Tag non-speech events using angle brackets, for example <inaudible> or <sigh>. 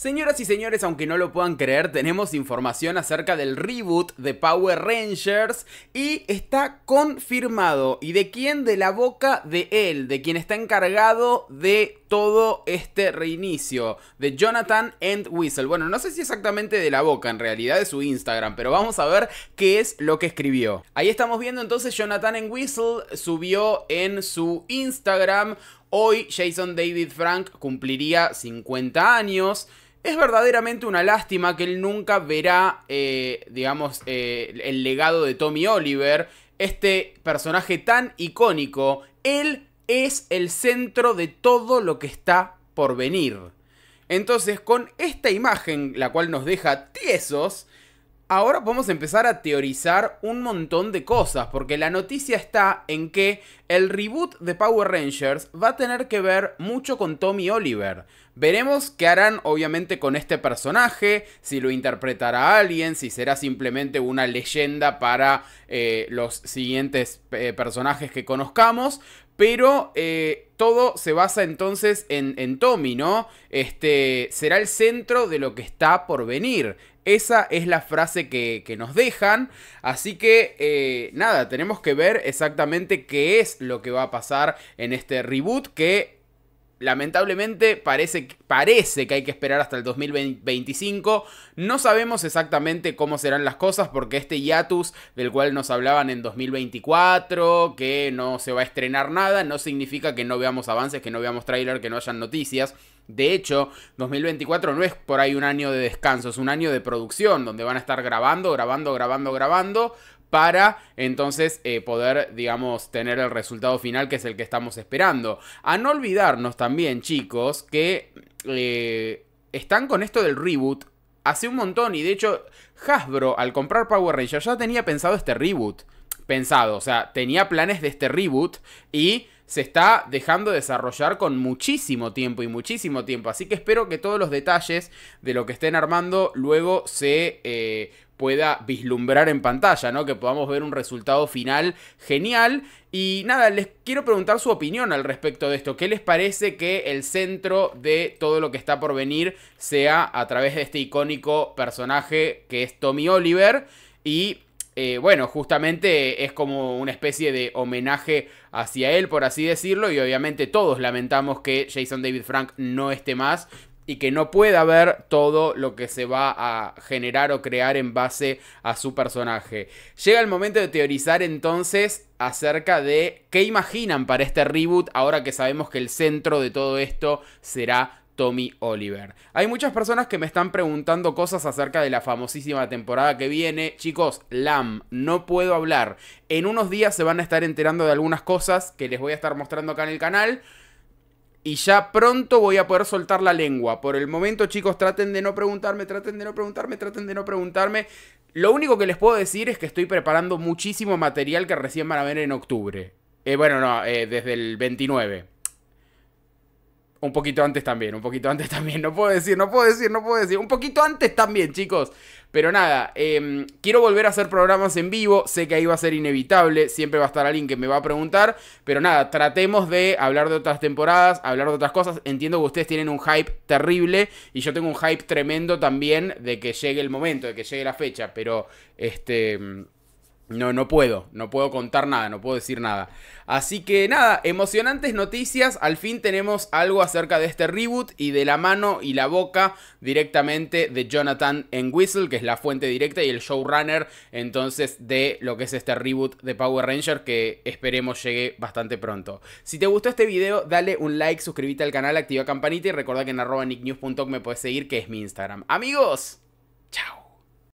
Señoras y señores, aunque no lo puedan creer, tenemos información acerca del reboot de Power Rangers y está confirmado. ¿Y de quién? De la boca de él, de quien está encargado de todo este reinicio, de Jonathan Entwistle. Bueno, no sé si exactamente de la boca, en realidad de su Instagram, pero vamos a ver qué es lo que escribió. Ahí estamos viendo entonces Jonathan Entwistle subió en su Instagram. Hoy Jason David Frank cumpliría 50 años. Es verdaderamente una lástima que él nunca verá, eh, digamos, eh, el legado de Tommy Oliver, este personaje tan icónico. Él es el centro de todo lo que está por venir. Entonces, con esta imagen, la cual nos deja tiesos, Ahora podemos empezar a teorizar un montón de cosas, porque la noticia está en que el reboot de Power Rangers va a tener que ver mucho con Tommy Oliver. Veremos qué harán obviamente con este personaje, si lo interpretará alguien, si será simplemente una leyenda para eh, los siguientes eh, personajes que conozcamos, pero eh, todo se basa entonces en, Tommy, ¿no? Este será el centro de lo que está por venir. Esa es la frase que, nos dejan. Así que eh, nada, tenemos que ver exactamente qué es lo que va a pasar en este reboot que lamentablemente parece, parece que hay que esperar hasta el 2025. No sabemos exactamente cómo serán las cosas porque este hiatus del cual nos hablaban en 2024, que no se va a estrenar nada, no significa que no veamos avances, que no veamos trailer, que no hayan noticias. De hecho, 2024 no es por ahí un año de descanso, es un año de producción, donde van a estar grabando, grabando, grabando, grabando, para entonces eh, poder, digamos, tener el resultado final que es el que estamos esperando. A no olvidarnos también, chicos, que eh, están con esto del reboot hace un montón y de hecho Hasbro al comprar Power Rangers ya tenía pensado este reboot. Pensado, o sea, tenía planes de este reboot y se está dejando desarrollar con muchísimo tiempo y muchísimo tiempo. Así que espero que todos los detalles de lo que estén armando luego se eh, pueda vislumbrar en pantalla, ¿no? Que podamos ver un resultado final genial. Y nada, les quiero preguntar su opinión al respecto de esto. ¿Qué les parece que el centro de todo lo que está por venir sea a través de este icónico personaje que es Tommy Oliver? Y eh, bueno, justamente es como una especie de homenaje hacia él, por así decirlo, y obviamente todos lamentamos que Jason David Frank no esté más, y que no pueda ver todo lo que se va a generar o crear en base a su personaje. Llega el momento de teorizar entonces acerca de qué imaginan para este reboot ahora que sabemos que el centro de todo esto será Tommy Oliver. Hay muchas personas que me están preguntando cosas acerca de la famosísima temporada que viene. Chicos, LAM, no puedo hablar. En unos días se van a estar enterando de algunas cosas que les voy a estar mostrando acá en el canal. Y ya pronto voy a poder soltar la lengua. Por el momento, chicos, traten de no preguntarme, traten de no preguntarme, traten de no preguntarme. Lo único que les puedo decir es que estoy preparando muchísimo material que recién van a ver en octubre. Eh, bueno, no, eh, desde el 29. Un poquito antes también, un poquito antes <laughs> también. No puedo decir, no puedo decir, no puedo decir. Un poquito antes también, chicos. Pero nada, em, quiero volver a hacer programas en vivo. Sé que ahí va a ser inevitable. Siempre va a estar alguien que me va a preguntar. Pero nada, tratemos de hablar de otras temporadas, hablar de otras cosas. Entiendo que ustedes tienen un hype terrible. Y yo tengo un hype tremendo también de que llegue el momento, de que llegue la fecha. Pero este. No, no puedo, no puedo contar nada, no puedo decir nada. Así que nada, emocionantes noticias, al fin tenemos algo acerca de este reboot y de la mano y la boca directamente de Jonathan en Whistle, que es la fuente directa y el showrunner entonces de lo que es este reboot de Power Ranger que esperemos llegue bastante pronto. Si te gustó este video, dale un like, suscríbete al canal, activa campanita y recuerda que en arroba nicknews.com me puedes seguir, que es mi Instagram. Amigos, chao.